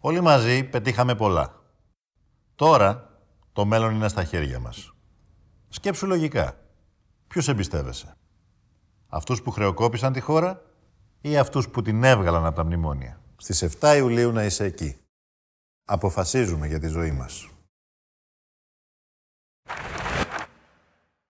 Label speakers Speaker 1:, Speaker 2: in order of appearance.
Speaker 1: Όλοι μαζί πετύχαμε πολλά. Τώρα το μέλλον είναι στα χέρια μας. Σκέψου λογικά. Ποιους εμπιστεύεσαι. Αυτούς που χρεοκόπησαν τη χώρα ή αυτούς που την έβγαλαν από τα μνημόνια. Στις 7 Ιουλίου να είσαι εκεί. Αποφασίζουμε για τη ζωή μας.